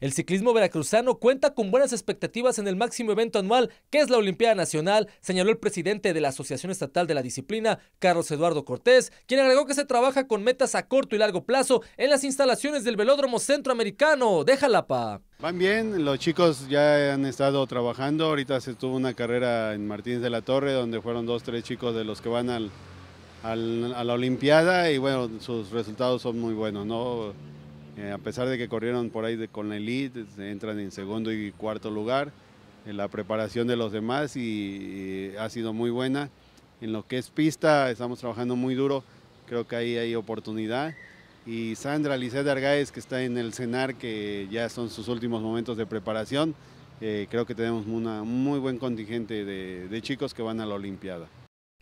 El ciclismo veracruzano cuenta con buenas expectativas en el máximo evento anual, que es la Olimpiada Nacional, señaló el presidente de la Asociación Estatal de la Disciplina, Carlos Eduardo Cortés, quien agregó que se trabaja con metas a corto y largo plazo en las instalaciones del Velódromo Centroamericano de Jalapa. Van bien, los chicos ya han estado trabajando, ahorita se tuvo una carrera en Martínez de la Torre, donde fueron dos, tres chicos de los que van a la Olimpiada y bueno, sus resultados son muy buenos, ¿no? Eh, a pesar de que corrieron por ahí con la elite, entran en segundo y cuarto lugar. en eh, la preparación de los demás y, ha sido muy buena. En lo que es pista, estamos trabajando muy duro. Creo que ahí hay oportunidad. Y Sandra Lizeth Argáez, que está en el CENAR, que ya son sus últimos momentos de preparación. Eh, creo que tenemos un muy buen contingente de chicos que van a la Olimpiada.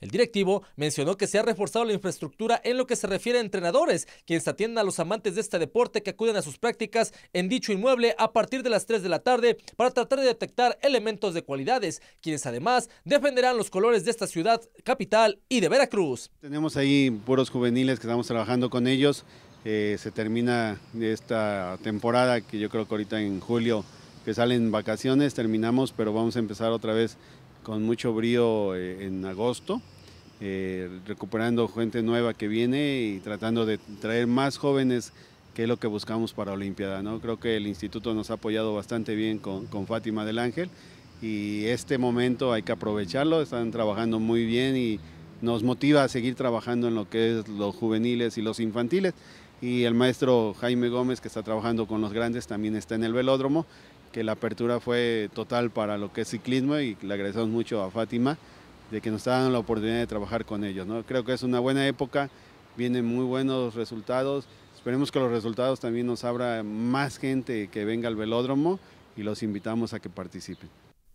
El directivo mencionó que se ha reforzado la infraestructura en lo que se refiere a entrenadores, quienes atienden a los amantes de este deporte que acuden a sus prácticas en dicho inmueble a partir de las 3 de la tarde para tratar de detectar elementos de cualidades, quienes además defenderán los colores de esta ciudad capital y de Veracruz. Tenemos ahí puros juveniles que estamos trabajando con ellos. Eh, se termina esta temporada que yo creo que ahorita en julio que salen vacaciones, terminamos, pero vamos a empezar otra vez con mucho brío eh, en agosto. Eh, recuperando gente nueva que viene y tratando de traer más jóvenes, que es lo que buscamos para Olimpiada. ¿no? Creo que el instituto nos ha apoyado bastante bien con, con Fátima del Ángel y este momento hay que aprovecharlo, están trabajando muy bien y nos motiva a seguir trabajando en lo que es los juveniles y los infantiles. Y el maestro Jaime Gómez, que está trabajando con los grandes, también está en el velódromo, que la apertura fue total para lo que es ciclismo y le agradecemos mucho a Fátima de que nos hagan la oportunidad de trabajar con ellos. ¿no? Creo que es una buena época, vienen muy buenos resultados. Esperemos que los resultados también nos abra más gente que venga al velódromo y los invitamos a que participen.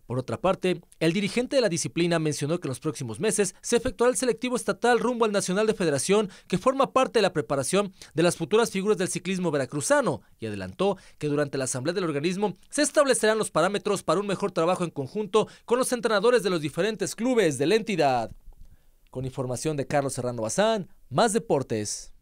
Por otra parte, el dirigente de la disciplina mencionó que en los próximos meses se efectuará el selectivo estatal rumbo al Nacional de Federación, que forma parte de la preparación de las futuras figuras del ciclismo veracruzano, y adelantó que durante la asamblea del organismo se establecerán los parámetros para un mejor trabajo en conjunto con los entrenadores de los diferentes clubes de la entidad. Con información de Carlos Serrano Bazán, más deportes.